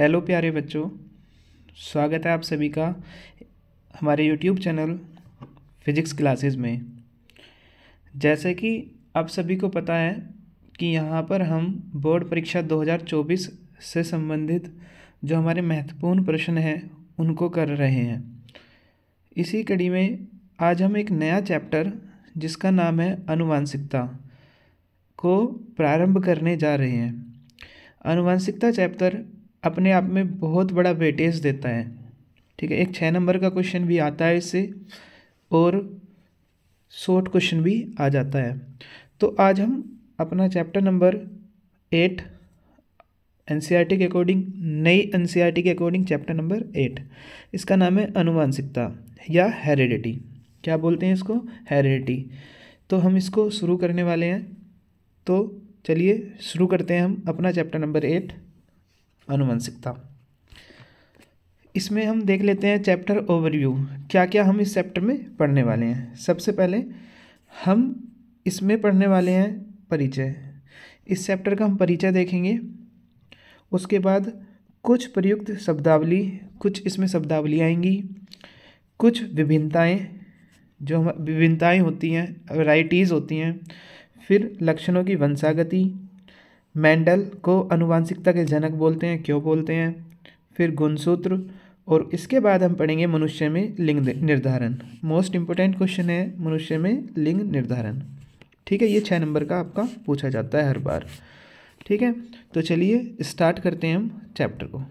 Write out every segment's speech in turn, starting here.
hello प्यारे बच्चों स्वागत है आप सभी का हमारे यूट्यूब चैनल फिजिक्स क्लासेस में जैसे कि आप सभी को पता है कि यहाँ पर हम बोर्ड परीक्षा 2024 से संबंधित जो हमारे महत्वपूर्ण प्रश्न हैं उनको कर रहे हैं इसी कड़ी में आज हम एक नया चैप्टर जिसका नाम है अनुवांशिकता को प्रारंभ करने जा रहे हैं अनुवांशिकता चैप्टर अपने आप में बहुत बड़ा वेटेज देता है ठीक है एक छः नंबर का क्वेश्चन भी आता है इससे और शॉर्ट क्वेश्चन भी आ जाता है तो आज हम अपना चैप्टर नंबर एट एन के अकॉर्डिंग नई एन e के अकॉर्डिंग चैप्टर नंबर एट इसका नाम है अनुवांशिकता या हेरिडिटी क्या बोलते हैं इसको हेरिडिटी तो हम इसको शुरू करने वाले हैं तो चलिए शुरू करते हैं हम अपना चैप्टर नंबर एट अनुवंशिकता इसमें हम देख लेते हैं चैप्टर ओवरव्यू क्या क्या हम इस चैप्टर में पढ़ने वाले हैं सबसे पहले हम इसमें पढ़ने वाले हैं परिचय इस चैप्टर का हम परिचय देखेंगे उसके बाद कुछ प्रयुक्त शब्दावली कुछ इसमें शब्दावली आएंगी कुछ विभिन्नताएं जो हम विभिन्नताएं होती हैं वैराइटीज़ होती हैं फिर लक्षणों की वंशागति मेंडल को अनुवांशिकता के जनक बोलते हैं क्यों बोलते हैं फिर गुणसूत्र और इसके बाद हम पढ़ेंगे मनुष्य में लिंग निर्धारण मोस्ट इम्पोर्टेंट क्वेश्चन है मनुष्य में लिंग निर्धारण ठीक है ये छः नंबर का आपका पूछा जाता है हर बार ठीक है तो चलिए स्टार्ट करते हैं हम चैप्टर को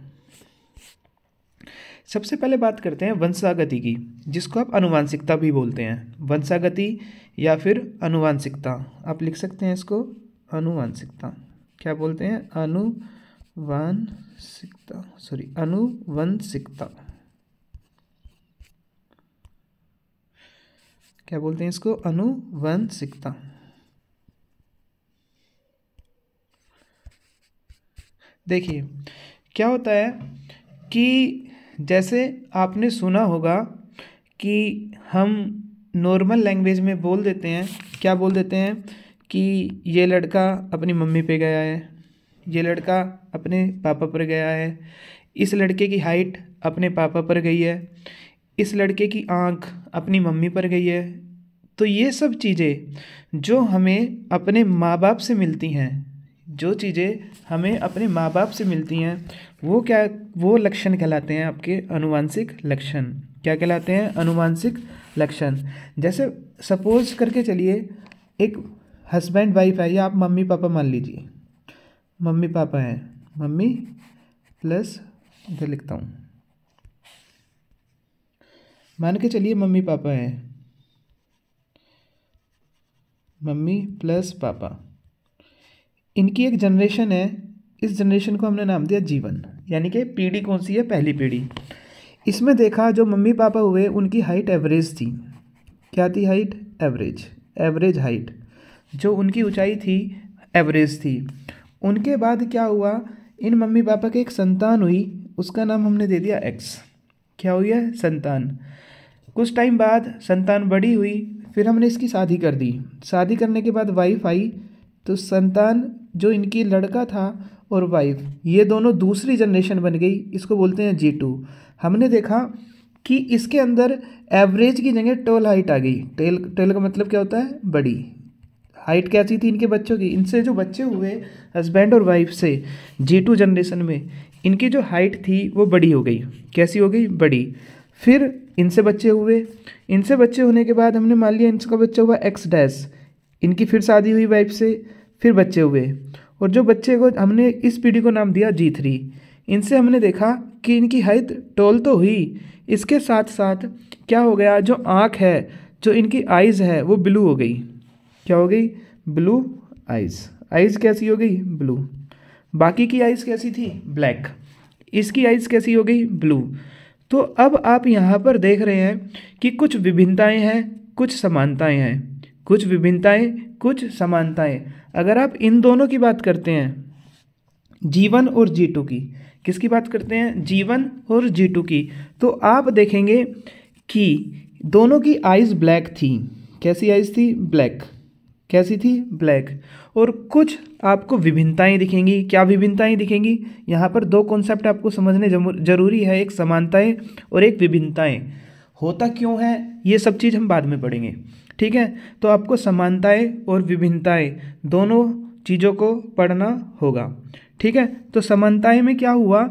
सबसे पहले बात करते हैं वंशागति की जिसको आप अनुवांशिकता भी बोलते हैं वंशागति या फिर अनुवांशिकता आप लिख सकते हैं इसको अनुवांशिकता क्या बोलते हैं अनुवंशिकता सॉरी अनुवंशिकता क्या बोलते हैं इसको अनुवंशिकता देखिए क्या होता है कि जैसे आपने सुना होगा कि हम नॉर्मल लैंग्वेज में बोल देते हैं क्या बोल देते हैं कि ये लड़का अपनी मम्मी पे गया है ये लड़का अपने पापा पर गया है इस लड़के की हाइट अपने पापा पर गई है इस लड़के की आंख अपनी मम्मी पर गई है तो ये सब चीज़ें जो हमें अपने माँ बाप से मिलती हैं जो चीज़ें हमें अपने माँ बाप से मिलती हैं वो क्या वो लक्षण कहलाते हैं आपके अनुवांशिक लक्षण क्या कहलाते हैं अनुवांशिक लक्षण जैसे सपोज करके चलिए एक हस्बैंड वाइफ है या आप मम्मी पापा मान लीजिए मम्मी पापा हैं मम्मी प्लस इधर लिखता हूँ मान के चलिए मम्मी पापा हैं मम्मी प्लस पापा इनकी एक जनरेशन है इस जनरेशन को हमने नाम दिया जीवन यानी कि पीढ़ी कौन सी है पहली पीढ़ी इसमें देखा जो मम्मी पापा हुए उनकी हाइट एवरेज थी क्या थी हाइट एवरेज एवरेज हाइट जो उनकी ऊंचाई थी एवरेज थी उनके बाद क्या हुआ इन मम्मी पापा के एक संतान हुई उसका नाम हमने दे दिया एक्स क्या हुई है संतान कुछ टाइम बाद संतान बड़ी हुई फिर हमने इसकी शादी कर दी शादी करने के बाद वाइफ आई तो संतान जो इनकी लड़का था और वाइफ ये दोनों दूसरी जनरेशन बन गई इसको बोलते हैं जी टू हमने देखा कि इसके अंदर एवरेज की जगह टोल हाइट आ गई टेल टेल का मतलब क्या होता है बड़ी हाइट कैसी थी इनके बच्चों की इनसे जो बच्चे हुए हस्बैंड और वाइफ से जी टू जनरेशन में इनकी जो हाइट थी वो बड़ी हो गई कैसी हो गई बड़ी फिर इनसे बच्चे हुए इनसे बच्चे होने के बाद हमने मान लिया इनका बच्चा हुआ एक्स डैस इनकी फिर शादी हुई वाइफ से फिर बच्चे हुए और जो बच्चे को हमने इस पीढ़ी को नाम दिया जी थ्री इनसे हमने देखा कि इनकी हाइट टोल तो हुई इसके साथ साथ क्या हो गया जो आँख है जो इनकी आइज़ है वो ब्लू हो गई क्या हो गई ब्लू आइज़ आइज़ कैसी हो गई ब्लू बाकी की आइज़ कैसी थी ब्लैक इसकी आइज़ कैसी हो गई ब्लू तो अब आप यहाँ पर देख रहे हैं कि कुछ विभिन्नताएं हैं कुछ समानताएं हैं कुछ विभिन्नताएं कुछ समानताएं अगर आप इन दोनों की बात करते हैं जीवन और जीटू की किसकी बात करते हैं जीवन और जीटू की तो आप देखेंगे कि दोनों की आइज़ ब्लैक थी कैसी आइज़ थी ब्लैक कैसी थी ब्लैक और कुछ आपको विभिन्नताएं दिखेंगी क्या विभिन्नताएं दिखेंगी यहाँ पर दो कॉन्सेप्ट आपको समझने जरूरी है एक समानताएं और एक विभिन्नताएं होता क्यों है ये सब चीज़ हम बाद में पढ़ेंगे ठीक है तो आपको समानताएं और विभिन्नताएं दोनों चीज़ों को पढ़ना होगा ठीक है तो समानताएँ में क्या हुआ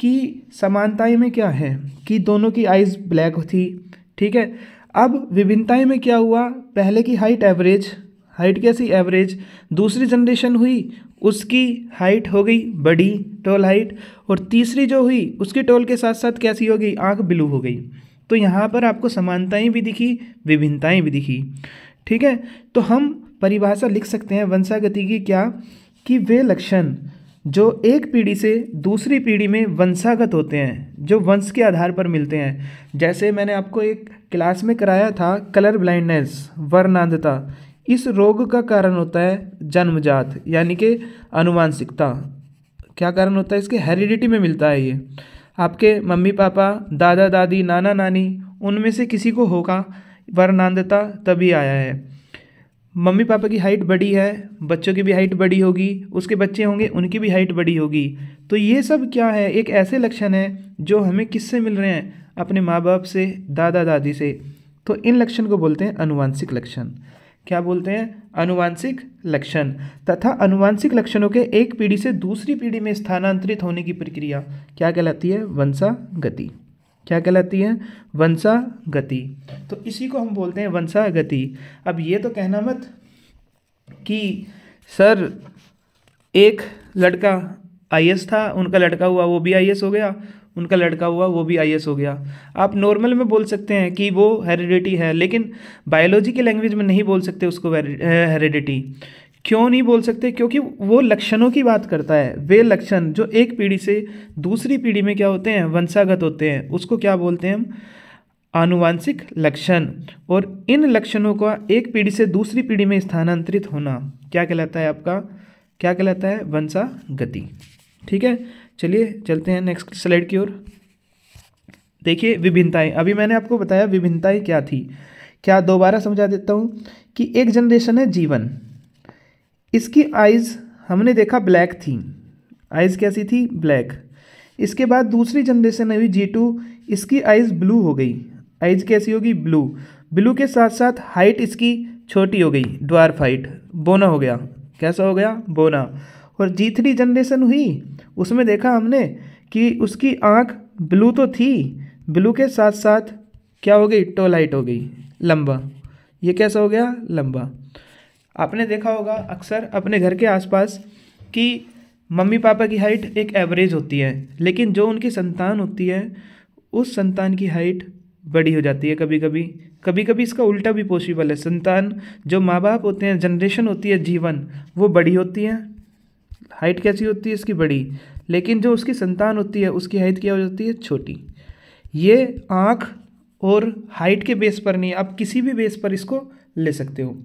कि समानताएं में क्या है कि दोनों की आइज़ ब्लैक थी ठीक है अब विभिन्नताएँ में क्या हुआ पहले की हाइट एवरेज हाइट कैसी एवरेज दूसरी जनरेशन हुई उसकी हाइट हो गई बड़ी टोल हाइट और तीसरी जो हुई उसकी टोल के साथ साथ कैसी हो गई आँख ब्लू हो गई तो यहाँ पर आपको समानताएँ भी दिखी विभिन्नताएँ भी दिखी ठीक है तो हम परिभाषा लिख सकते हैं वंशागति की क्या कि वे लक्षण जो एक पीढ़ी से दूसरी पीढ़ी में वंशागत होते हैं जो वंश के आधार पर मिलते हैं जैसे मैंने आपको एक क्लास में कराया था कलर ब्लाइंडनेस वर्णांधता इस रोग का कारण होता है जन्मजात यानी कि अनुवांशिकता क्या कारण होता है इसके हेरिडिटी में मिलता है ये आपके मम्मी पापा दादा दादी नाना नानी उनमें से किसी को होगा वर्णांधता तभी आया है मम्मी पापा की हाइट बड़ी है बच्चों की भी हाइट बड़ी होगी उसके बच्चे होंगे उनकी भी हाइट बड़ी होगी तो ये सब क्या है एक ऐसे लक्षण हैं जो हमें किससे मिल रहे हैं अपने माँ बाप से दादा दादी से तो इन लक्षण को बोलते हैं अनुवांशिक लक्षण क्या बोलते हैं अनुवांशिक लक्षण तथा अनुवांशिक लक्षणों के एक पीढ़ी से दूसरी पीढ़ी में स्थानांतरित होने की प्रक्रिया क्या कहलाती है वंशागति क्या कहलाती है वंशागति तो इसी को हम बोलते हैं वंशागति अब ये तो कहना मत कि सर एक लड़का आई था उनका लड़का हुआ वो भी आई हो गया उनका लड़का हुआ वो भी आई हो गया आप नॉर्मल में बोल सकते हैं कि वो हेरिडिटी है लेकिन बायोलॉजी की लैंग्वेज में नहीं बोल सकते उसको हेरिडिटी क्यों नहीं बोल सकते क्योंकि वो लक्षणों की बात करता है वे लक्षण जो एक पीढ़ी से दूसरी पीढ़ी में क्या होते हैं वंशागत होते हैं उसको क्या बोलते हैं हम आनुवांशिक लक्षण और इन लक्षणों का एक पीढ़ी से दूसरी पीढ़ी में स्थानांतरित होना क्या कहलाता है आपका क्या कहलाता है वंशागति ठीक है चलिए चलते हैं नेक्स्ट स्लाइड की ओर देखिए विभिन्नताएं अभी मैंने आपको बताया विभिन्नताएं क्या थी क्या दोबारा समझा देता हूँ कि एक जनरेशन है जीवन इसकी आइज़ हमने देखा ब्लैक थी आइज़ कैसी थी ब्लैक इसके बाद दूसरी जनरेशन हुई जी टू इसकी आइज़ ब्लू हो गई आइज़ कैसी होगी ब्लू ब्लू के साथ साथ हाइट इसकी छोटी हो गई ड्वार्फ हाइट बोना हो गया कैसा हो गया बोना और जी थ्री जनरेशन हुई उसमें देखा हमने कि उसकी आँख ब्लू तो थी ब्लू के साथ साथ क्या हो गई टोलाइट हो गई लंबा ये कैसा हो गया लंबा आपने देखा होगा अक्सर अपने घर के आसपास कि मम्मी पापा की हाइट एक एवरेज होती है लेकिन जो उनकी संतान होती है उस संतान की हाइट बड़ी हो जाती है कभी कभी कभी कभी इसका उल्टा भी पॉसिबल है संतान जो माँ बाप होते हैं जनरेशन होती है जीवन वो बड़ी होती है हाइट कैसी होती है इसकी बड़ी लेकिन जो उसकी संतान होती है उसकी हाइट क्या हो जाती है छोटी ये आँख और हाइट के बेस पर नहीं आप किसी भी बेस पर इसको ले सकते हो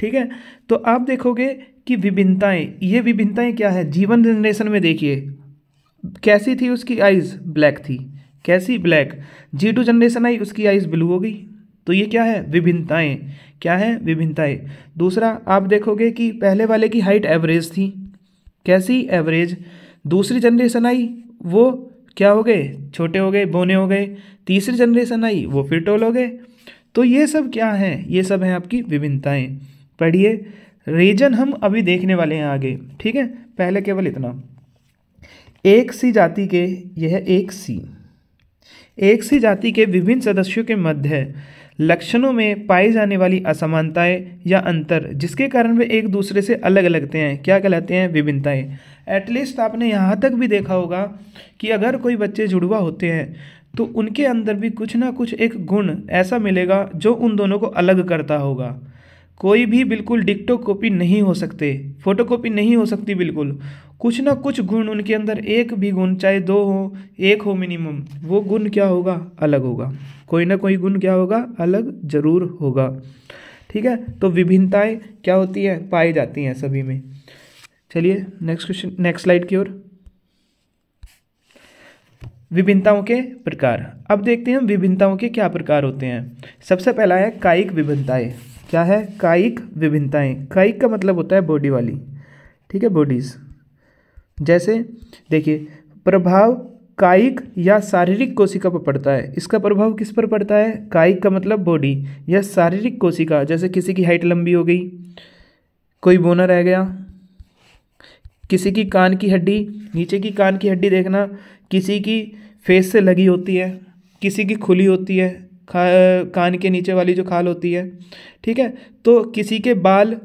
ठीक है तो आप देखोगे कि विभिन्नताएं ये विभिन्नताएं क्या है जीवन जनरेशन में देखिए कैसी थी उसकी आइज़ ब्लैक थी कैसी ब्लैक जी टू जनरेशन आई उसकी आइज़ ब्लू हो गई तो ये क्या है विभिन्नताएं क्या है विभिन्नताएं दूसरा आप देखोगे कि पहले वाले की हाइट एवरेज थी कैसी एवरेज दूसरी जनरेशन आई वो क्या हो गए छोटे हो गए बोने हो गए तीसरी जनरेशन आई वो फिर टोल हो गए तो ये सब क्या हैं ये सब हैं आपकी विभिन्नताएं पढ़िए रीजन हम अभी देखने वाले हैं आगे ठीक है पहले केवल इतना एक सी जाति के यह एक सी एक सी जाति के विभिन्न सदस्यों के मध्य लक्षणों में पाई जाने वाली असमानताएं या अंतर जिसके कारण वे एक दूसरे से अलग लगते हैं क्या कहलाते हैं विभिन्नताएं एटलीस्ट आपने यहाँ तक भी देखा होगा कि अगर कोई बच्चे जुड़वा होते हैं तो उनके अंदर भी कुछ ना कुछ एक गुण ऐसा मिलेगा जो उन दोनों को अलग करता होगा कोई भी बिल्कुल डिक्टो कॉपी नहीं हो सकते फ़ोटो कॉपी नहीं हो सकती बिल्कुल कुछ ना कुछ गुण उनके अंदर एक भी गुण चाहे दो हो एक हो मिनिमम वो गुण क्या होगा अलग होगा कोई ना कोई गुण क्या होगा अलग जरूर होगा ठीक है तो विभिन्नताएं क्या होती हैं पाई जाती हैं सभी में चलिए नेक्स्ट क्वेश्चन नेक्स्ट स्लाइड की ओर विभिन्नताओं के प्रकार अब देखते हैं हम विभिन्नताओं के क्या प्रकार होते हैं सबसे पहला है कायिक विभिन्नताएं क्या है कायिक विभिन्नताएं कायिक का मतलब होता है बॉडी वाली ठीक है बॉडीज जैसे देखिए प्रभाव कायिक या शारीरिक कोशिका पर पड़ता है इसका प्रभाव किस पर पड़ता है कायिक का मतलब बॉडी या शारीरिक कोशिका जैसे किसी की हाइट लंबी हो गई कोई बोना रह गया किसी की कान की हड्डी नीचे की कान की हड्डी देखना किसी की फेस से लगी होती है किसी की खुली होती है खा कान के नीचे वाली जो खाल होती है ठीक है तो किसी के बाल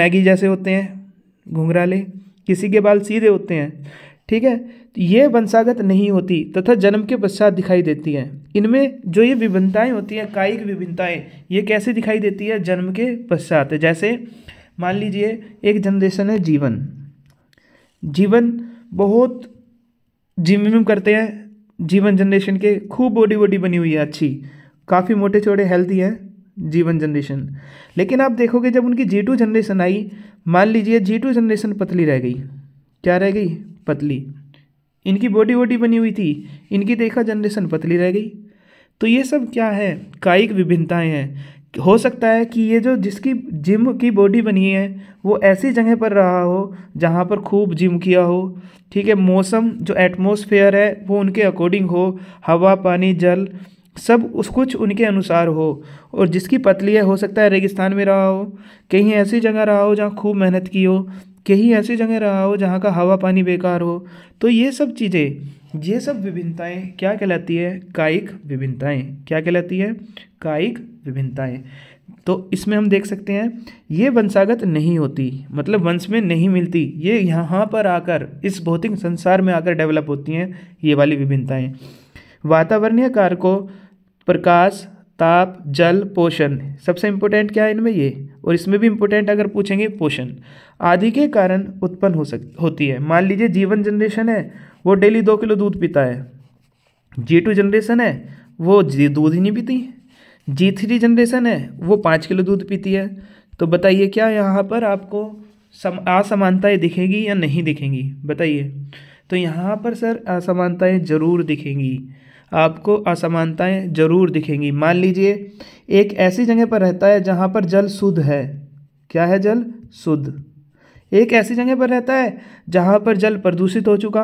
मैगी जैसे होते हैं घुंघराले किसी के बाल सीधे होते हैं ठीक है ये वंशागत नहीं होती तथा जन्म के पश्चात दिखाई देती हैं इनमें जो ये विभिन्नताएं होती हैं कायिक विभिन्नताएं ये कैसे दिखाई देती है जन्म के पश्चात जैसे मान लीजिए एक जनरेशन है जीवन जीवन बहुत जिम विम करते हैं जीवन जनरेशन के खूब बॉडी बॉडी बनी हुई है अच्छी काफ़ी मोटे चौड़े हेल्थी हैं जीवन जनरेशन लेकिन आप देखोगे जब उनकी जी टू जनरेशन आई मान लीजिए जी टू जनरेशन पतली रह गई क्या रह गई पतली इनकी बॉडी वॉडी बनी हुई थी इनकी देखा जनरेशन पतली रह गई तो ये सब क्या है कायिक विभिन्नताएं हैं हो सकता है कि ये जो जिसकी जिम की बॉडी बनी है वो ऐसी जगह पर रहा हो जहाँ पर खूब जिम किया हो ठीक है मौसम जो एटमोसफेयर है वो उनके अकॉर्डिंग हो हवा पानी जल सब उस कुछ उनके अनुसार हो और जिसकी पतली है हो सकता है रेगिस्तान में रहा हो कहीं ऐसी जगह रहा हो जहाँ खूब मेहनत की हो कहीं ऐसी जगह रहा हो जहाँ का हवा पानी बेकार हो तो ये सब चीज़ें ये सब विभिन्नताएं क्या कहलाती है कायिक विभिन्नताएं क्या कहलाती है कायिक विभिन्नताएं तो इसमें हम देख सकते हैं ये वंशागत नहीं होती मतलब वंश में नहीं मिलती ये यहाँ पर आकर इस भौतिक संसार में आकर डेवलप होती हैं ये वाली विभिन्नताएं वातावरणीय कारकों प्रकाश ताप जल पोषण सबसे इम्पोर्टेंट क्या है इनमें ये और इसमें भी इम्पोर्टेंट अगर पूछेंगे पोषण आदि के कारण उत्पन्न हो सक होती है मान लीजिए जीवन जनरेशन है वो डेली दो किलो दूध पीता है जी टू जनरेशन है वो जी दूध ही नहीं पीती जी थ्री जनरेशन है वो पाँच किलो दूध पीती है तो बताइए क्या यहाँ पर आपको सम असमानताएँ दिखेंगी या नहीं दिखेंगी बताइए तो यहाँ पर सर असमानताएँ ज़रूर दिखेंगी आपको असमानताएं जरूर दिखेंगी मान लीजिए एक ऐसी जगह पर रहता है जहाँ पर जल शुद्ध है क्या है जल शुद्ध एक ऐसी जगह पर रहता है जहाँ पर जल प्रदूषित हो चुका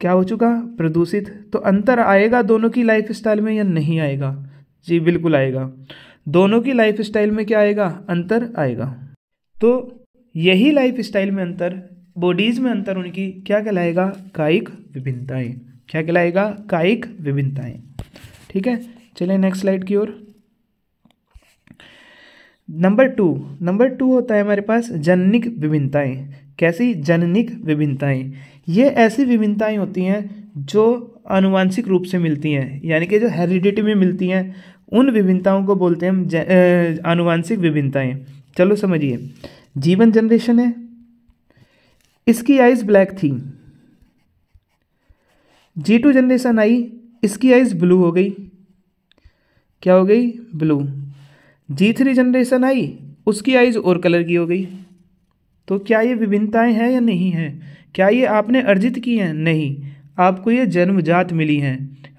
क्या हो चुका प्रदूषित तो अंतर आएगा दोनों की लाइफ स्टाइल में या नहीं आएगा जी बिल्कुल आएगा दोनों की लाइफ स्टाइल में क्या आएगा अंतर आएगा तो यही लाइफ स्टाइल में अंतर बॉडीज़ में अंतर उनकी क्या कहलाएगा कायिक विभिन्नताएँ क्या कहलाएगा कायिक विभिन्नताएं ठीक है चलिए नेक्स्ट स्लाइड की ओर नंबर टू नंबर टू होता है हमारे पास जननिक विभिन्नताएं कैसी जननिक विभिन्नताएं ये ऐसी विभिन्नताएं होती हैं जो अनुवांशिक रूप से मिलती हैं यानी कि जो हेरिडिटी में मिलती हैं उन विभिन्नताओं को बोलते हैं हम आनुवांशिक विभिन्नताएं चलो समझिए जीवन जनरेशन है इसकी आइज़ ब्लैक थी जी टू जनरेशन आई इसकी आइज़ ब्लू हो गई क्या हो गई ब्लू जी थ्री जनरेशन आई उसकी आइज़ और कलर की हो गई तो क्या ये विभिन्नताएं हैं या नहीं हैं क्या ये आपने अर्जित की हैं नहीं आपको ये जन्मजात मिली हैं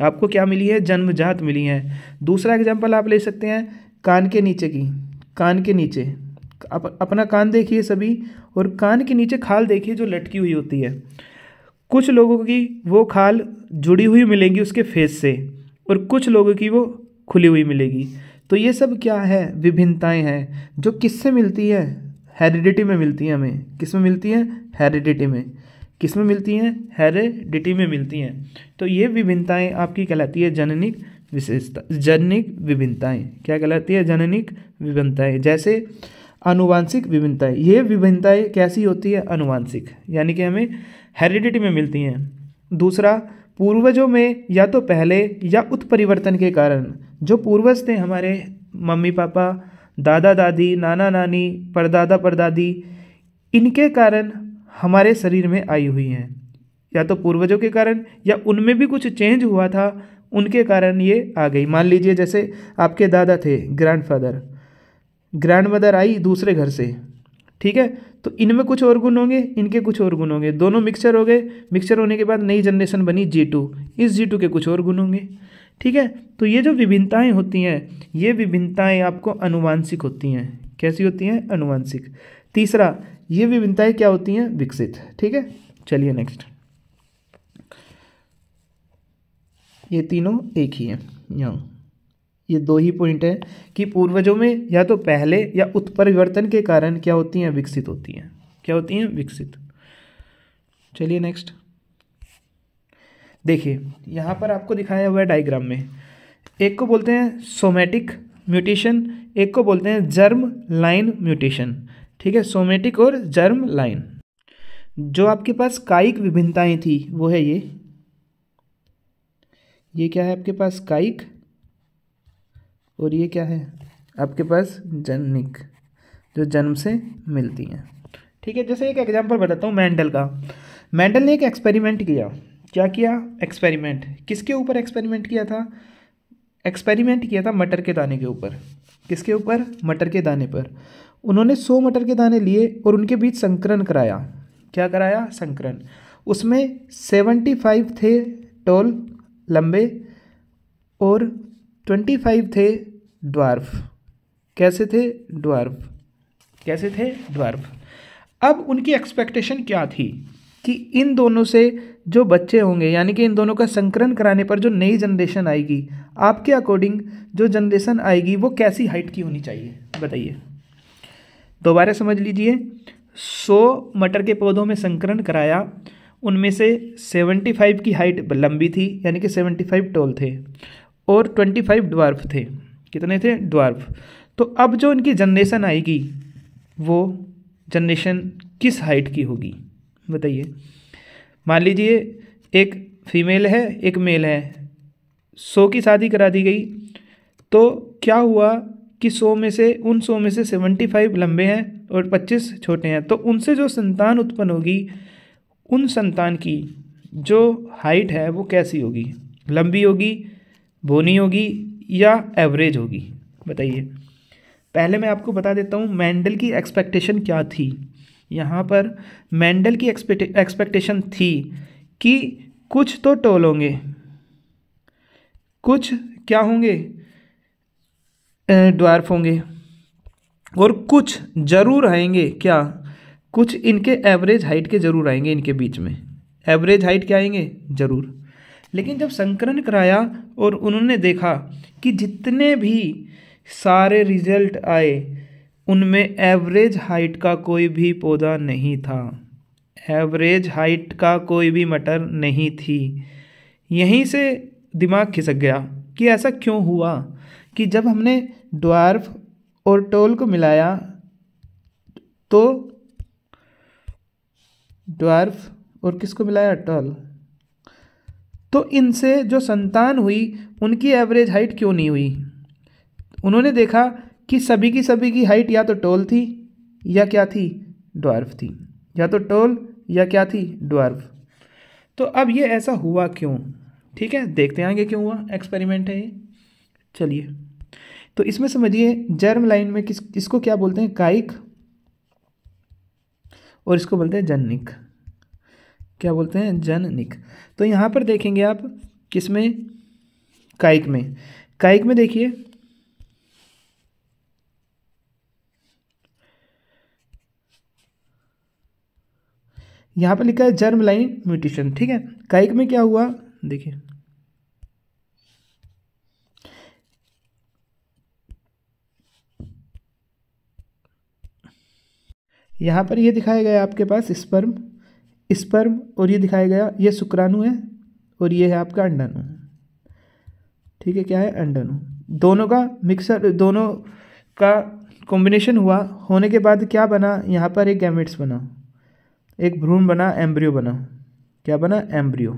आपको क्या मिली है जन्मजात मिली हैं दूसरा एग्जाम्पल आप ले सकते हैं कान के नीचे की कान के नीचे अप, अपना कान देखिए सभी और कान के नीचे खाल देखिए जो लटकी हुई होती है कुछ लोगों की वो खाल जुड़ी हुई मिलेंगी उसके फेस से और कुछ लोगों की वो खुली हुई मिलेगी तो ये सब क्या है विभिन्नताएं हैं जो किससे मिलती है हेरिडिटी में मिलती हैं हमें किस में मिलती हैं हेरिडिटी में किस में मिलती हैं हेरिडिटी में मिलती हैं तो ये विभिन्नताएं आपकी कहलाती है जननिक विशेषता जननिक विभिन्नताएं क्या कहलाती है जननिक विभिन्नताएं जैसे अनुवांशिक विभिन्नताएं ये विभिन्नताएं कैसी होती है अनुवांशिक यानी कि हमें हेरिडिटी में मिलती हैं दूसरा पूर्वजों में या तो पहले या उत्परिवर्तन के कारण जो पूर्वज थे हमारे मम्मी पापा दादा दादी नाना नानी परदादा परदादी इनके कारण हमारे शरीर में आई हुई हैं या तो पूर्वजों के कारण या उनमें भी कुछ चेंज हुआ था उनके कारण ये आ गई मान लीजिए जैसे आपके दादा थे ग्रैंडफादर ग्रैंड मदर आई दूसरे घर से ठीक है तो इनमें कुछ और गुण होंगे इनके कुछ और गुण होंगे दोनों मिक्सचर हो गए मिक्सचर होने के बाद नई जनरेशन बनी जी टू इस जी टू के कुछ और गुण होंगे ठीक है तो ये जो विभिन्नताएं होती हैं ये विभिन्नताएं आपको अनुवांशिक होती हैं कैसी होती हैं अनुवांशिक तीसरा ये विभिन्नताएँ क्या होती हैं विकसित ठीक है चलिए नेक्स्ट ये तीनों एक ही हैं यहाँ ये दो ही पॉइंट हैं कि पूर्वजों में या तो पहले या उत्परिवर्तन के कारण क्या होती हैं विकसित होती हैं क्या होती हैं विकसित चलिए नेक्स्ट देखिए यहाँ पर आपको दिखाया हुआ है डायग्राम में एक को बोलते हैं सोमेटिक म्यूटेशन एक को बोलते हैं जर्म लाइन म्यूटेशन ठीक है सोमेटिक और जर्म लाइन जो आपके पास कायिक विभिन्नताएं थी वो है ये ये क्या है आपके पास कायिक और ये क्या है आपके पास जनिक जो जन्म से मिलती हैं ठीक है जैसे एक एग्जांपल बताता हूँ मैंडल का मेंडल ने एक एक्सपेरिमेंट किया क्या किया एक्सपेरिमेंट किसके ऊपर एक्सपेरिमेंट किया था एक्सपेरिमेंट किया था मटर के दाने के ऊपर किसके ऊपर मटर के दाने पर उन्होंने सौ मटर के दाने लिए और उनके बीच संकरण कराया क्या कराया संकरण उसमें सेवेंटी फाइव थे टोल लंबे और ट्वेंटी फाइव थे ड्वार्फ कैसे थे ड्वार्फ कैसे थे ड्वार्फ अब उनकी एक्सपेक्टेशन क्या थी कि इन दोनों से जो बच्चे होंगे यानी कि इन दोनों का संकरण कराने पर जो नई जनरेशन आएगी आपके अकॉर्डिंग जो जनरेशन आएगी वो कैसी हाइट की होनी चाहिए बताइए दोबारा समझ लीजिए सौ मटर के पौधों में संकरण कराया उनमें से सेवेंटी फाइव की हाइट लंबी थी यानी कि सेवेंटी फाइव टोल थे और ट्वेंटी फाइव ड्वार्फ थे कितने थे ड्वार्फ तो अब जो इनकी जनरेशन आएगी वो जनरेशन किस हाइट की होगी बताइए मान लीजिए एक फीमेल है एक मेल है सौ की शादी करा दी गई तो क्या हुआ कि सौ में से उन सौ में से सेवेंटी फाइव लंबे हैं और पच्चीस छोटे हैं तो उनसे जो संतान उत्पन्न होगी उन संतान की जो हाइट है वो कैसी होगी लंबी होगी बोनी होगी या एवरेज होगी बताइए पहले मैं आपको बता देता हूँ मैंडल की एक्सपेक्टेशन क्या थी यहाँ पर मैंडल की एक्सपेक्टेशन थी कि कुछ तो टोल होंगे कुछ क्या होंगे ड्वार्फ होंगे और कुछ ज़रूर आएंगे क्या कुछ इनके एवरेज हाइट के ज़रूर आएंगे इनके बीच में एवरेज हाइट क्या आएंगे ज़रूर लेकिन जब संकलन कराया और उन्होंने देखा कि जितने भी सारे रिजल्ट आए उनमें एवरेज हाइट का कोई भी पौधा नहीं था एवरेज हाइट का कोई भी मटर नहीं थी यहीं से दिमाग खिसक गया कि ऐसा क्यों हुआ कि जब हमने ड्वार्फ और टोल को मिलाया तो ड्वार्फ और किसको मिलाया टोल तो इनसे जो संतान हुई उनकी एवरेज हाइट क्यों नहीं हुई उन्होंने देखा कि सभी की सभी की हाइट या तो टोल थी या क्या थी ड्वार्फ थी या तो टोल या क्या थी ड्वार्फ तो अब ये ऐसा हुआ क्यों ठीक है देखते आगे क्यों हुआ एक्सपेरिमेंट है ये चलिए तो इसमें समझिए जर्म लाइन में किस इसको क्या बोलते हैं काइक और इसको बोलते हैं जन्निक क्या बोलते हैं जननिक तो यहाँ पर देखेंगे आप किस में कायिक में कायिक में देखिए यहाँ पर लिखा है जर्म लाइन म्यूटेशन ठीक है कायिक में क्या हुआ देखिए यहाँ पर ये दिखाया गया आपके पास स्पर्म स्पर्म और ये दिखाया गया ये शुक्राणु है और ये है आपका अंडाणु ठीक है क्या है अंडाणु दोनों का मिक्सर दोनों का कॉम्बिनेशन हुआ होने के बाद क्या बना यहाँ पर एक गैमेट्स बना एक भ्रूण बना एम्ब्रियो बना क्या बना एम्ब्रियो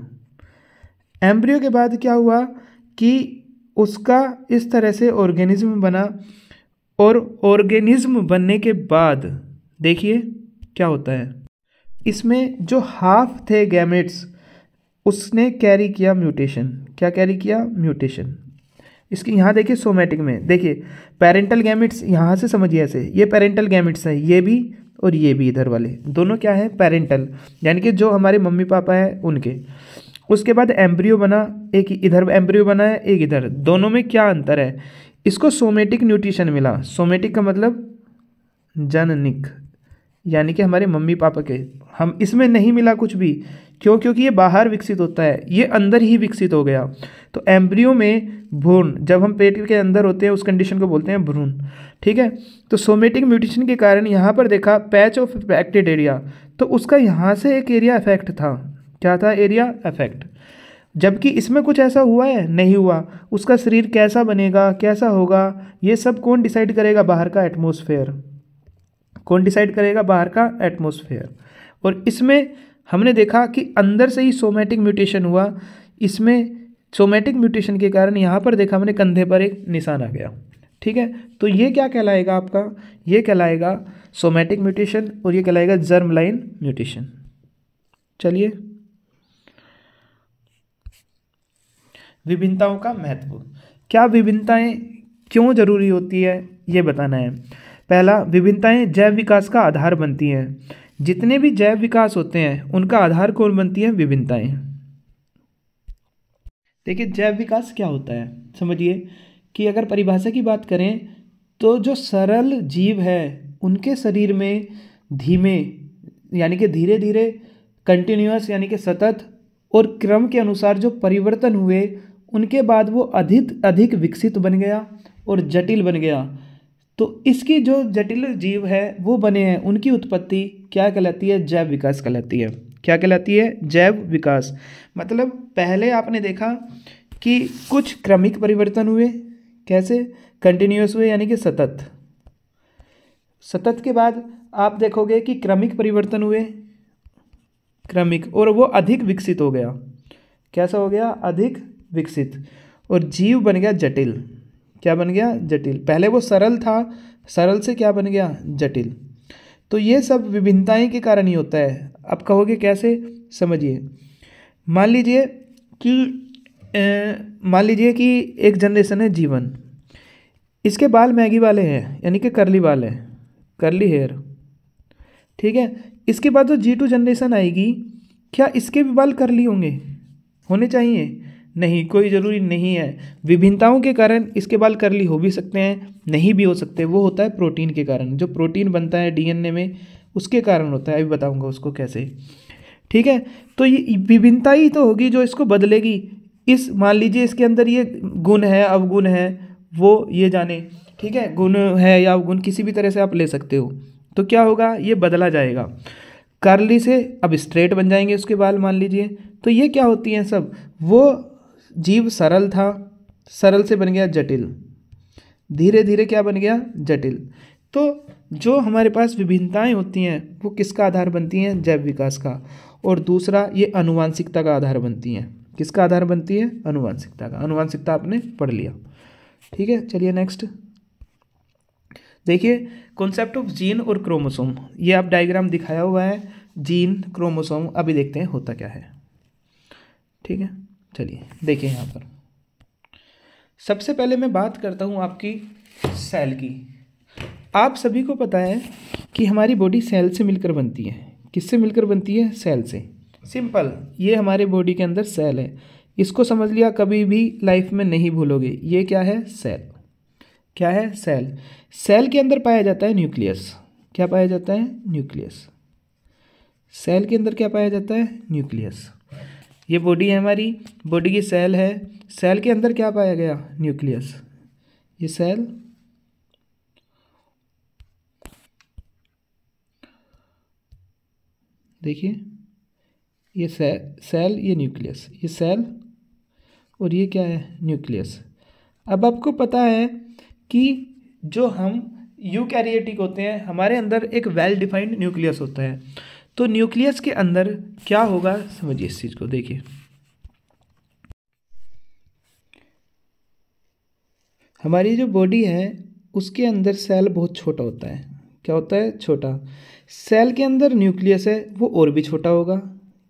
एम्ब्रियो के बाद क्या हुआ कि उसका इस तरह से ऑर्गेनिज्म बना और ऑर्गेनिज्म बनने के बाद देखिए क्या होता है इसमें जो हाफ थे गैमेट्स उसने कैरी किया म्यूटेशन क्या कैरी किया म्यूटेशन इसकी यहाँ देखिए सोमेटिक में देखिए पेरेंटल गैमिट्स यहाँ से समझिए ऐसे ये पेरेंटल गैमिट्स हैं ये भी और ये भी इधर वाले दोनों क्या हैं पेरेंटल यानी कि जो हमारे मम्मी पापा हैं उनके उसके बाद एम्ब्रियो बना एक इधर एम्ब्रियो बना है एक इधर दोनों में क्या अंतर है इसको सोमेटिक न्यूट्रिशन मिला सोमेटिक का मतलब जननिक यानी कि हमारे मम्मी पापा के हम इसमें नहीं मिला कुछ भी क्यों क्योंकि ये बाहर विकसित होता है ये अंदर ही विकसित हो गया तो एम्ब्रियो में भ्रूण जब हम पेट के अंदर होते हैं उस कंडीशन को बोलते हैं भ्रूण ठीक है तो सोमेटिक म्यूटेशन के कारण यहाँ पर देखा पैच ऑफ इफेक्टेड एरिया तो उसका यहाँ से एक एरिया अफेक्ट था क्या था एरिया अफेक्ट जबकि इसमें कुछ ऐसा हुआ है नहीं हुआ उसका शरीर कैसा बनेगा कैसा होगा ये सब कौन डिसाइड करेगा बाहर का एटमोसफेयर कौन डिसाइड करेगा बाहर का एटमोसफेयर और इसमें हमने देखा कि अंदर से ही सोमेटिक म्यूटेशन हुआ इसमें सोमेटिक म्यूटेशन के कारण यहाँ पर देखा हमने कंधे पर एक निशान आ गया ठीक है तो ये क्या कहलाएगा आपका ये कहलाएगा सोमेटिक म्यूटेशन और ये कहलाएगा जर्म लाइन म्यूटेशन चलिए विभिन्नताओं का महत्व क्या विभिन्नताएं क्यों जरूरी होती है ये बताना है पहला विभिन्नताएं जैव विकास का आधार बनती हैं जितने भी जैव विकास होते हैं उनका आधार कौन बनती हैं विभिन्नताएं देखिए जैव विकास क्या होता है समझिए कि अगर परिभाषा की बात करें तो जो सरल जीव है उनके शरीर में धीमे यानी कि धीरे धीरे कंटिन्यूस यानी कि सतत और क्रम के अनुसार जो परिवर्तन हुए उनके बाद वो अधिक अधिक विकसित बन गया और जटिल बन गया तो इसकी जो जटिल जीव है वो बने हैं उनकी उत्पत्ति क्या कहलाती है जैव विकास कहलाती है क्या कहलाती है जैव विकास मतलब पहले आपने देखा कि कुछ क्रमिक परिवर्तन हुए कैसे कंटिन्यूस हुए यानी कि सतत सतत के बाद आप देखोगे कि क्रमिक परिवर्तन हुए क्रमिक और वो अधिक विकसित हो गया कैसा हो गया अधिक विकसित और जीव बन गया जटिल क्या बन गया जटिल पहले वो सरल था सरल से क्या बन गया जटिल तो ये सब विभिन्नताएं के कारण ही होता है अब कहोगे कैसे समझिए मान लीजिए कि मान लीजिए कि एक जनरेशन है जीवन इसके बाल मैगी वाले हैं यानी कि करली बाल हैं करली हेयर ठीक है इसके बाद जो जी टू जनरेशन आएगी क्या इसके भी बाल करली होंगे होने चाहिए नहीं कोई ज़रूरी नहीं है विभिन्नताओं के कारण इसके बाल करली हो भी सकते हैं नहीं भी हो सकते वो होता है प्रोटीन के कारण जो प्रोटीन बनता है डीएनए में उसके कारण होता है अभी बताऊँगा उसको कैसे ठीक है तो ये विभिन्नता ही तो होगी जो इसको बदलेगी इस मान लीजिए इसके अंदर ये गुण है अवगुण है वो ये जाने ठीक है गुण है या अवगुण किसी भी तरह से आप ले सकते हो तो क्या होगा ये बदला जाएगा करली से अब स्ट्रेट बन जाएंगे उसके बाल मान लीजिए तो ये क्या होती हैं सब वो जीव सरल था सरल से बन गया जटिल धीरे धीरे क्या बन गया जटिल तो जो हमारे पास विभिन्नताएं होती हैं वो किसका आधार बनती हैं जैव विकास का और दूसरा ये अनुवांशिकता का आधार बनती हैं किसका आधार बनती है अनुवांशिकता का अनुवांशिकता आपने पढ़ लिया ठीक है चलिए नेक्स्ट देखिए कॉन्सेप्ट ऑफ जीन और क्रोमोसोम ये आप डायग्राम दिखाया हुआ है जीन क्रोमोसोम अभी देखते हैं होता क्या है ठीक है चलिए देखिए यहाँ पर सबसे पहले मैं बात करता हूँ आपकी सेल की आप सभी को पता है कि हमारी बॉडी सेल से मिलकर बनती है किससे मिलकर बनती है सेल से सिंपल ये हमारे बॉडी के अंदर सेल है इसको समझ लिया कभी भी लाइफ में नहीं भूलोगे ये क्या है सेल क्या है सेल सेल के अंदर पाया जाता है न्यूक्लियस क्या पाया जाता है न्यूक्लियस सेल के अंदर क्या पाया जाता है न्यूक्लियस ये बॉडी है हमारी बॉडी की सेल है सेल के अंदर क्या पाया गया न्यूक्लियस ये सेल देखिए ये सेल ये न्यूक्लियस ये सेल और ये क्या है न्यूक्लियस अब आपको पता है कि जो हम यूकैरियोटिक होते हैं हमारे अंदर एक वेल डिफाइंड न्यूक्लियस होता है तो न्यूक्लियस के अंदर क्या होगा समझिए इस चीज़ को देखिए हमारी जो बॉडी है उसके अंदर सेल बहुत छोटा होता है क्या होता है छोटा सेल के अंदर न्यूक्लियस है वो और भी छोटा होगा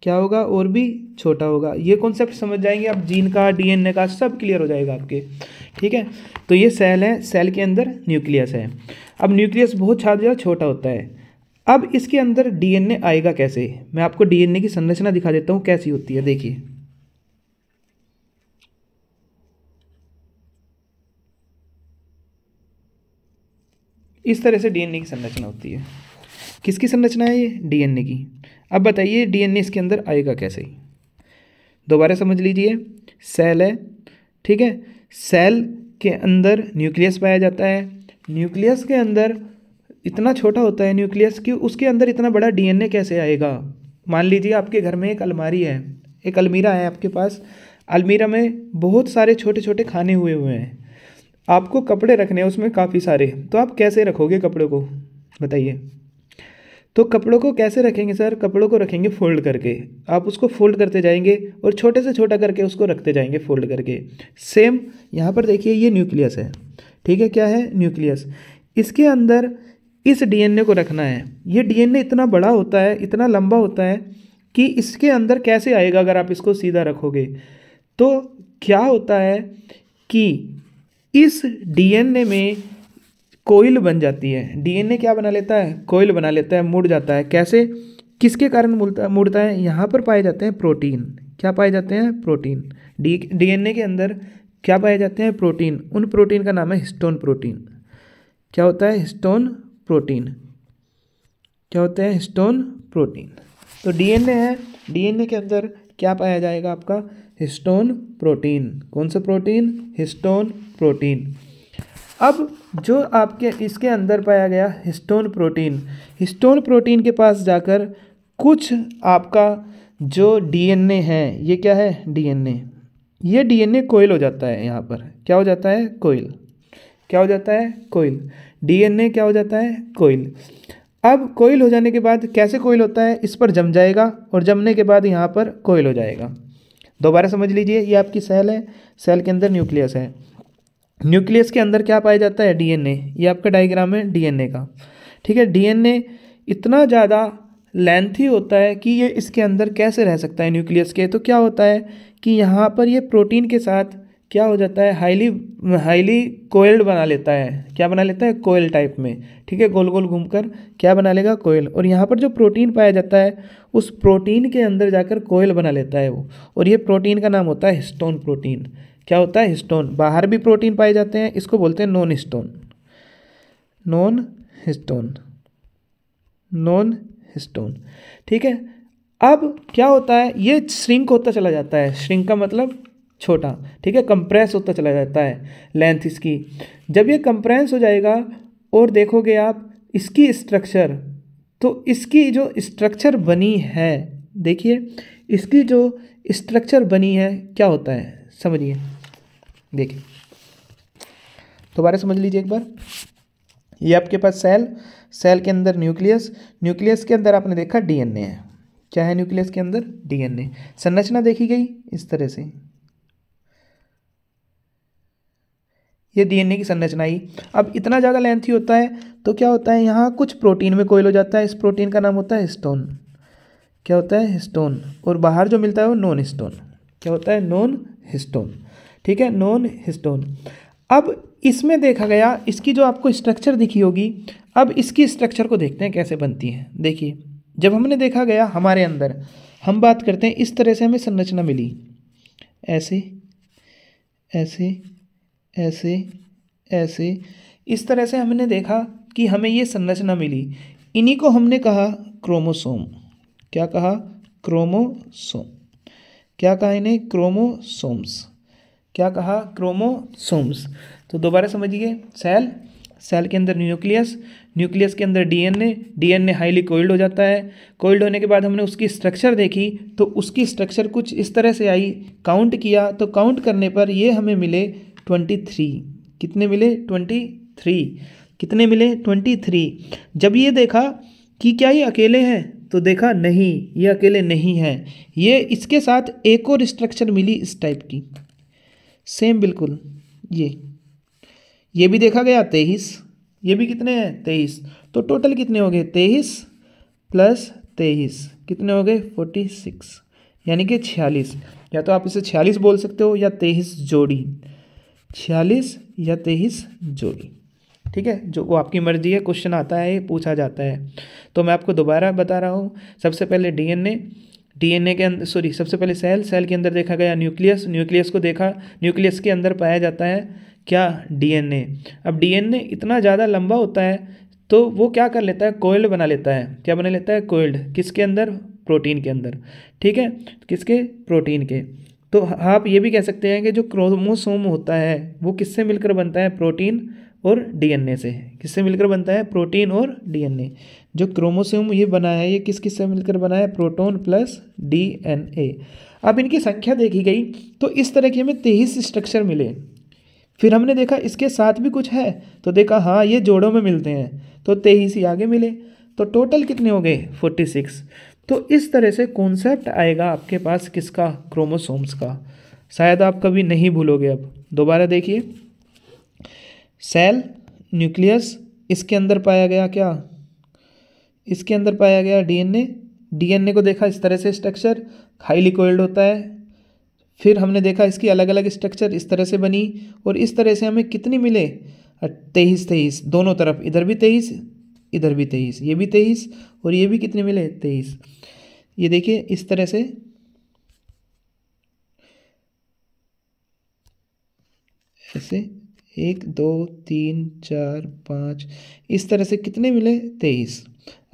क्या होगा और भी छोटा होगा ये कॉन्सेप्ट समझ जाएंगे आप जीन का डीएनए का सब क्लियर हो जाएगा आपके ठीक है तो ये सेल है सेल के अंदर न्यूक्लियस है अब न्यूक्लियस बहुत ज़्यादा छोटा होता है अब इसके अंदर डीएनए आएगा कैसे मैं आपको डीएनए की संरचना दिखा देता हूँ कैसी होती है देखिए इस तरह से डीएनए की संरचना होती है किसकी संरचना है ये डीएनए की अब बताइए डीएनए इसके अंदर आएगा कैसे दोबारा समझ लीजिए सेल है ठीक है सेल के अंदर न्यूक्लियस पाया जाता है न्यूक्लियस के अंदर इतना छोटा होता है न्यूक्लियस कि उसके अंदर इतना बड़ा डीएनए कैसे आएगा मान लीजिए आपके घर में एक अलमारी है एक अलमीरा है आपके पास अलमीरा में बहुत सारे छोटे छोटे खाने हुए हुए हैं आपको कपड़े रखने हैं उसमें काफ़ी सारे तो आप कैसे रखोगे कपड़ों को बताइए तो कपड़ों को कैसे रखेंगे सर कपड़ों को रखेंगे फोल्ड करके आप उसको फोल्ड करते जाएंगे और छोटे से छोटा करके उसको रखते जाएंगे फोल्ड करके सेम यहाँ पर देखिए ये न्यूक्लियस है ठीक है क्या है न्यूक्लियस इसके अंदर इस डीएनए को रखना है ये डीएनए इतना बड़ा होता है इतना लंबा होता है कि इसके अंदर कैसे आएगा अगर आप इसको सीधा रखोगे तो क्या होता है कि इस डीएनए में कोयल बन जाती है डीएनए क्या बना लेता है कोयल बना लेता है मुड़ जाता है कैसे किसके कारण मुड़ता मुड़ता है यहाँ पर पाए जाते हैं प्रोटीन क्या पाए जाते हैं प्रोटीन डी डीएनए के अंदर क्या पाए जाते हैं प्रोटीन उन प्रोटीन का नाम है हिस्टोन प्रोटीन क्या होता है हिस्टोन प्रोटीन क्या होते हैं हिस्टोन प्रोटीन तो डीएनए है डीएनए के अंदर क्या पाया जाएगा आपका हिस्टोन प्रोटीन कौन सा प्रोटीन हिस्टोन प्रोटीन अब जो आपके इसके अंदर पाया गया हिस्टोन प्रोटीन हिस्टोन प्रोटीन के पास जाकर कुछ आपका जो डीएनए है ये क्या है डीएनए ये डीएनए कोयल हो जाता है यहाँ पर क्या हो जाता है कोयल क्या हो जाता है कोयल डीएनए क्या हो जाता है कोयल अब कोयल हो जाने के बाद कैसे कोयल होता है इस पर जम जाएगा और जमने के बाद यहाँ पर कोयल हो जाएगा दोबारा समझ लीजिए ये आपकी सेल है सेल के अंदर न्यूक्लियस है न्यूक्लियस के अंदर क्या पाया जाता है डीएनए ये आपका डायग्राम है डीएनए का ठीक है डीएनए इतना ज़्यादा लेंथी होता है कि ये इसके अंदर कैसे रह सकता है न्यूक्लियस के तो क्या होता है कि यहाँ पर ये प्रोटीन के साथ क्या हो जाता है हाईली हाईली कोयल्ड बना लेता है क्या बना लेता है कोयल टाइप में ठीक है गोल गोल घूमकर क्या बना लेगा कोयल और यहाँ पर जो प्रोटीन पाया जाता है उस प्रोटीन के अंदर जाकर कोयल बना लेता है वो और ये प्रोटीन का नाम होता है हिस्टोन प्रोटीन क्या होता है हिस्टोन बाहर भी प्रोटीन पाए जाते हैं इसको बोलते हैं non histone non histone non histone ठीक है अब क्या होता है ये श्रिंक होता चला जाता है श्रिंक का मतलब छोटा ठीक है कंप्रेस होता चला जाता है लेंथ इसकी जब ये कंप्रेस हो जाएगा और देखोगे आप इसकी स्ट्रक्चर तो इसकी जो स्ट्रक्चर बनी है देखिए इसकी जो स्ट्रक्चर बनी है क्या होता है समझिए देखिए दोबारा समझ लीजिए एक बार ये आपके पास सेल सेल के अंदर न्यूक्लियस न्यूक्लियस के अंदर आपने देखा डीएनए है क्या है न्यूक्लियस के अंदर डीएनए संरचना देखी गई इस तरह से ये डीएनए की संरचना ही अब इतना ज़्यादा लेंथी होता है तो क्या होता है यहाँ कुछ प्रोटीन में कोयल हो जाता है इस प्रोटीन का नाम होता है स्टोन क्या होता है हिस्टोन और बाहर जो मिलता है वो नॉन स्टोन क्या होता है नॉन हिस्टोन ठीक है नॉन हिस्टोन अब इसमें देखा गया इसकी जो आपको स्ट्रक्चर दिखी होगी अब इसकी स्ट्रक्चर को देखते हैं कैसे बनती है देखिए जब हमने देखा गया हमारे अंदर हम बात करते हैं इस तरह से हमें संरचना मिली ऐसे ऐसे ऐसे ऐसे इस तरह से हमने देखा कि हमें ये संरचना मिली इन्हीं को हमने कहा क्रोमोसोम क्या कहा क्रोमोसोम क्या कहा इन्हें क्रोमोसोम्स क्या कहा क्रोमोसोम्स तो दोबारा समझिए सेल सेल के अंदर न्यूक्लियस न्यूक्लियस के अंदर डीएनए डीएनए हाईली कोल्ड हो जाता है कोल्ड होने के बाद हमने उसकी स्ट्रक्चर देखी तो उसकी स्ट्रक्चर कुछ इस तरह से आई काउंट किया तो काउंट करने पर ये हमें मिले ट्वेंटी थ्री कितने मिले ट्वेंटी थ्री कितने मिले ट्वेंटी थ्री जब ये देखा कि क्या ये अकेले हैं तो देखा नहीं ये अकेले नहीं हैं ये इसके साथ एक और स्ट्रक्चर मिली इस टाइप की सेम बिल्कुल ये ये भी देखा गया तेईस ये भी कितने हैं तेईस तो टोटल कितने हो गए तेईस प्लस तेईस कितने हो गए फोर्टी सिक्स यानी कि छियालीस या तो आप इसे छियालीस बोल सकते हो या तेईस जोड़ी छियालीस या तेईस जोड़ी ठीक है जो वो आपकी मर्जी है क्वेश्चन आता है पूछा जाता है तो मैं आपको दोबारा बता रहा हूँ सबसे पहले डीएनए डीएनए के अंदर सॉरी सबसे पहले सेल सेल के अंदर देखा गया न्यूक्लियस न्यूक्लियस को देखा न्यूक्लियस के अंदर पाया जाता है क्या डीएनए अब डीएनए इतना ज़्यादा लंबा होता है तो वो क्या कर लेता है कोयल्ड बना लेता है क्या बना लेता है कोयल्ड किसके अंदर प्रोटीन के अंदर ठीक है किसके प्रोटीन के तो आप ये भी कह सकते हैं कि जो क्रोमोसोम होता है वो किससे मिलकर बनता है प्रोटीन और डीएनए से किससे मिलकर बनता है प्रोटीन और डीएनए जो क्रोमोसोम ये बना है ये किस किस से मिलकर बना है प्रोटोन प्लस डीएनए अब इनकी संख्या देखी गई तो इस तरह के हमें तेईस स्ट्रक्चर मिले फिर हमने देखा इसके साथ भी कुछ है तो देखा हाँ ये जोड़ों में मिलते हैं तो तेईस ही आगे मिले तो टोटल कितने हो गए फोर्टी सिक्स तो इस तरह से कॉन्सेप्ट आएगा आपके पास किसका क्रोमोसोम्स का शायद आप कभी नहीं भूलोगे अब दोबारा देखिए सेल न्यूक्लियस इसके अंदर पाया गया क्या इसके अंदर पाया गया डीएनए डीएनए को देखा इस तरह से स्ट्रक्चर हाईली कोल्ड होता है फिर हमने देखा इसकी अलग अलग स्ट्रक्चर इस तरह से बनी और इस तरह से हमें कितनी मिले तेईस तेईस दोनों तरफ इधर भी तेईस इधर भी तेईस ये भी तेईस और ये भी कितने मिले तेईस ये देखिए इस तरह से ऐसे एक दो तीन चार पाँच इस तरह से कितने मिले तेईस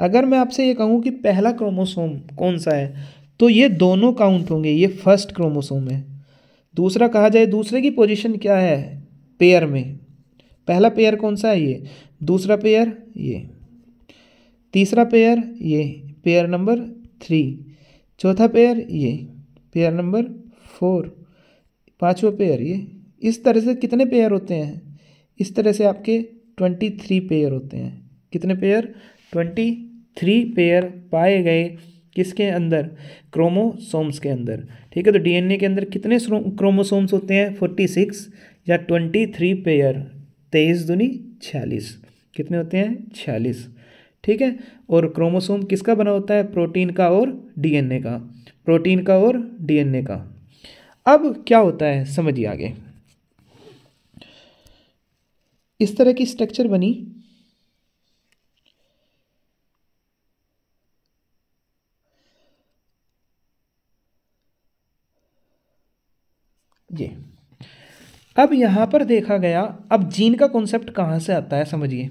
अगर मैं आपसे ये कहूँ कि पहला क्रोमोसोम कौन सा है तो ये दोनों काउंट होंगे ये फर्स्ट क्रोमोसोम है दूसरा कहा जाए दूसरे की पोजीशन क्या है पेयर में पहला पेयर कौन सा है ये दूसरा पेयर ये तीसरा पेयर ये पेयर नंबर थ्री चौथा पेयर ये पेयर नंबर फोर पांचवा पेयर ये इस तरह से कितने पेयर होते हैं इस तरह से आपके ट्वेंटी थ्री पेयर होते हैं कितने पेयर ट्वेंटी थ्री पेयर पाए गए किसके अंदर क्रोमोसोम्स के अंदर ठीक है तो डीएनए के अंदर कितने क्रोमोसोम्स होते हैं फोर्टी सिक्स या ट्वेंटी थ्री पेयर तेईस दुनी छियालीस कितने होते हैं छियालीस ठीक है और क्रोमोसोम किसका बना होता है प्रोटीन का और डीएनए का प्रोटीन का और डीएनए का अब क्या होता है समझिए आगे इस तरह की स्ट्रक्चर बनी ये अब यहां पर देखा गया अब जीन का कॉन्सेप्ट कहां से आता है समझिए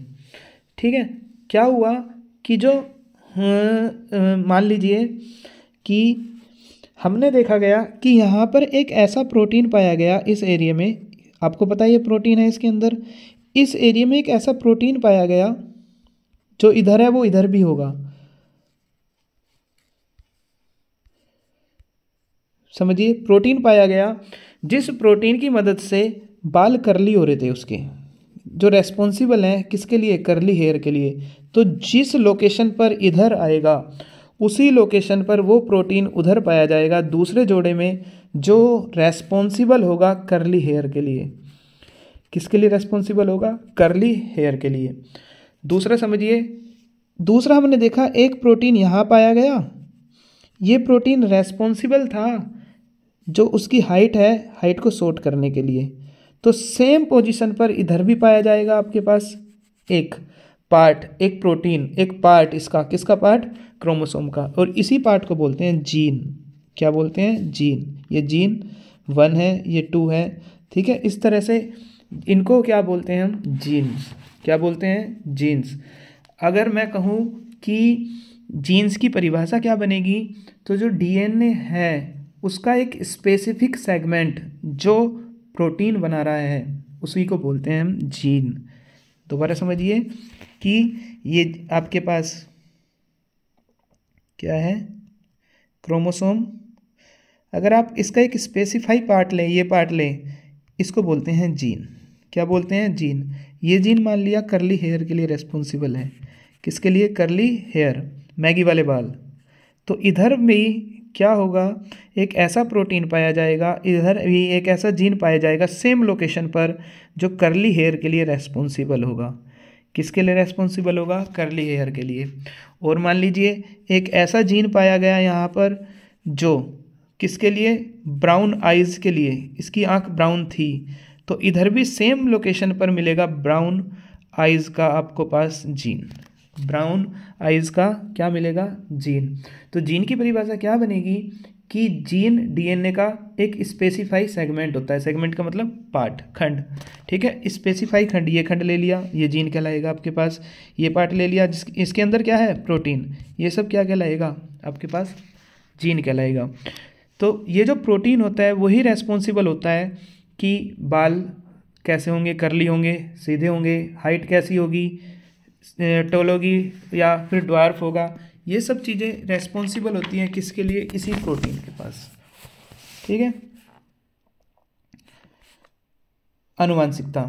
ठीक है क्या हुआ कि जो हाँ, मान लीजिए कि हमने देखा गया कि यहाँ पर एक ऐसा प्रोटीन पाया गया इस एरिया में आपको पता है ये प्रोटीन है इसके अंदर इस एरिया में एक ऐसा प्रोटीन पाया गया जो इधर है वो इधर भी होगा समझिए प्रोटीन पाया गया जिस प्रोटीन की मदद से बाल करली हो रहे थे उसके जो रेस्पॉन्सिबल हैं किसके लिए करली हेयर के लिए तो जिस लोकेशन पर इधर आएगा उसी लोकेशन पर वो प्रोटीन उधर पाया जाएगा दूसरे जोड़े में जो रेस्पॉन्सिबल होगा करली हेयर के लिए किसके लिए रेस्पॉन्सिबल होगा करली हेयर के लिए दूसरा समझिए दूसरा हमने देखा एक प्रोटीन यहाँ पाया गया ये प्रोटीन रेस्पॉन्सिबल था जो उसकी हाइट है हाइट को शॉर्ट करने के लिए तो सेम पोजीशन पर इधर भी पाया जाएगा आपके पास एक पार्ट एक प्रोटीन एक पार्ट इसका किसका पार्ट क्रोमोसोम का और इसी पार्ट को बोलते हैं जीन क्या बोलते हैं जीन ये जीन वन है ये टू है ठीक है इस तरह से इनको क्या बोलते हैं हम जीन्स क्या बोलते हैं जीन्स अगर मैं कहूँ कि जीन्स की परिभाषा क्या बनेगी तो जो डीएनए है उसका एक स्पेसिफिक सेगमेंट जो प्रोटीन बना रहा है उसी को बोलते हैं हम जीन दोबारा समझिए कि ये आपके पास क्या है क्रोमोसोम अगर आप इसका एक स्पेसिफाई पार्ट लें ये पार्ट लें इसको बोलते हैं जीन क्या बोलते हैं जीन ये जीन मान लिया करली हेयर के लिए रेस्पॉन्सिबल है किसके लिए करली हेयर मैगी वाले बाल तो इधर भी क्या होगा एक ऐसा प्रोटीन पाया जाएगा इधर भी एक ऐसा जीन पाया जाएगा सेम लोकेशन पर जो करली हेयर के लिए रेस्पॉन्सिबल होगा किसके लिए रेस्पॉन्सिबल होगा करली हेयर के लिए और मान लीजिए एक ऐसा जीन पाया गया यहाँ पर जो किसके लिए ब्राउन आइज़ के लिए इसकी आंख ब्राउन थी तो इधर भी सेम लोकेशन पर मिलेगा ब्राउन आइज़ का आपको पास जीन ब्राउन आइज़ का क्या मिलेगा जीन तो जीन की परिभाषा क्या बनेगी कि जीन डीएनए का एक स्पेसिफाई सेगमेंट होता है सेगमेंट का मतलब पार्ट खंड ठीक है स्पेसिफाई खंड ये खंड ले लिया ये जीन कहलाएगा आपके पास ये पार्ट ले लिया जिस इसके अंदर क्या है प्रोटीन ये सब क्या कहलाएगा आपके पास जीन कहलाएगा तो ये जो प्रोटीन होता है वही रेस्पॉन्सिबल होता है कि बाल कैसे होंगे करली होंगे सीधे होंगे हाइट कैसी होगी टोल होगी या फिर ड्वार्फ होगा ये सब चीज़ें रेस्पॉन्सिबल होती हैं किसके लिए इसी प्रोटीन के पास ठीक है अनुवांशिकता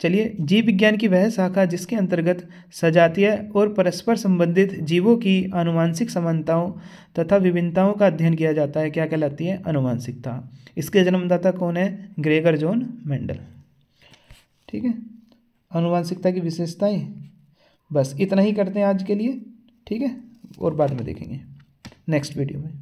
चलिए जीव विज्ञान की वह शाखा जिसके अंतर्गत सजातीय और परस्पर संबंधित जीवों की अनुवांशिक समानताओं तथा विभिन्नताओं का अध्ययन किया जाता है क्या कहलाती है अनुवांशिकता इसके जन्मदाता कौन है ग्रेगर जोन मेंडल ठीक है अनुवांशिकता की विशेषताएं बस इतना ही करते हैं आज के लिए ठीक है और बाद में देखेंगे नेक्स्ट वीडियो में